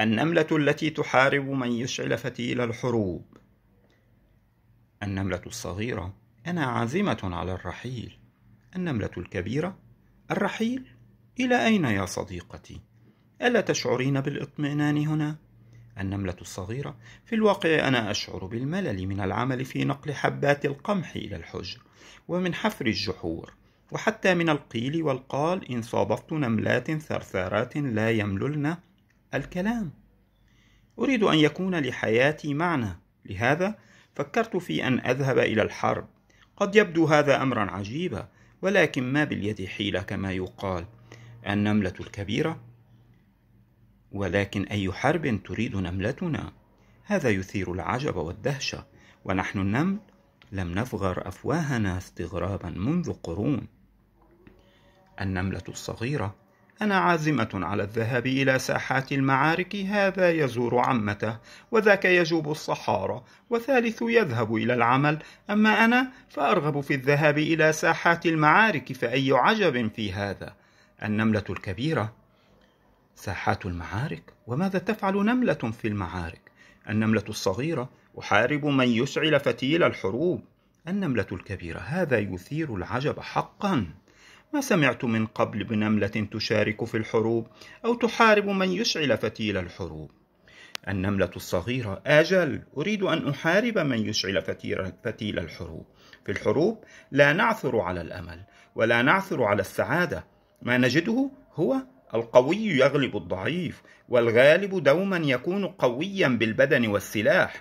النملة التي تحارب من يشعل فتيل الحروب النملة الصغيرة أنا عازمة على الرحيل النملة الكبيرة الرحيل إلى أين يا صديقتي؟ ألا تشعرين بالاطمئنان هنا؟ النملة الصغيرة في الواقع أنا أشعر بالملل من العمل في نقل حبات القمح إلى الحجر ومن حفر الجحور وحتى من القيل والقال إن صادفت نملات ثرثارات لا يمللن الكلام أريد أن يكون لحياتي معنى لهذا فكرت في أن أذهب إلى الحرب قد يبدو هذا أمرا عجيبا ولكن ما باليد حيلة كما يقال النملة الكبيرة ولكن أي حرب تريد نملتنا هذا يثير العجب والدهشة ونحن النمل لم نفغر أفواهنا استغرابا منذ قرون النملة الصغيرة أنا عازمة على الذهاب إلى ساحات المعارك هذا يزور عمته وذاك يجوب الصحارى وثالث يذهب إلى العمل أما أنا فأرغب في الذهاب إلى ساحات المعارك فأي عجب في هذا النملة الكبيرة ساحات المعارك وماذا تفعل نملة في المعارك النملة الصغيرة أحارب من يشعل فتيل الحروب النملة الكبيرة هذا يثير العجب حقا ما سمعت من قبل بنملة تشارك في الحروب أو تحارب من يشعل فتيل الحروب. النملة الصغيرة: أجل، أريد أن أحارب من يشعل فتيل الحروب. في الحروب لا نعثر على الأمل، ولا نعثر على السعادة. ما نجده هو القوي يغلب الضعيف، والغالب دوما يكون قويا بالبدن والسلاح.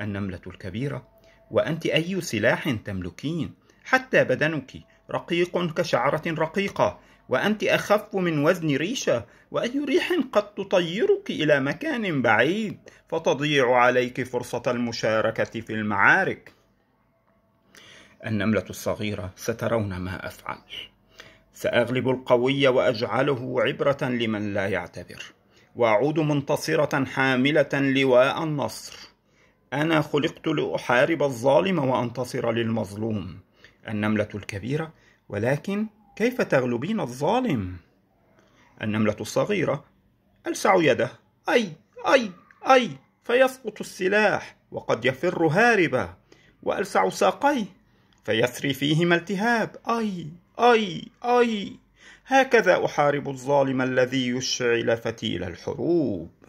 النملة الكبيرة: وأنت أي سلاح تملكين؟ حتى بدنك رقيق كشعرة رقيقة وأنت أخف من وزن ريشة وأي ريح قد تطيرك إلى مكان بعيد فتضيع عليك فرصة المشاركة في المعارك النملة الصغيرة سترون ما أفعل سأغلب القوي وأجعله عبرة لمن لا يعتبر وأعود منتصرة حاملة لواء النصر أنا خلقت لأحارب الظالم وأنتصر للمظلوم النملة الكبيرة ولكن كيف تغلبين الظالم؟ النملة الصغيرة ألسع يده أي أي أي فيسقط السلاح وقد يفر هاربا وألسع ساقيه فيسري فيهما التهاب أي أي أي هكذا أحارب الظالم الذي يشعل فتيل الحروب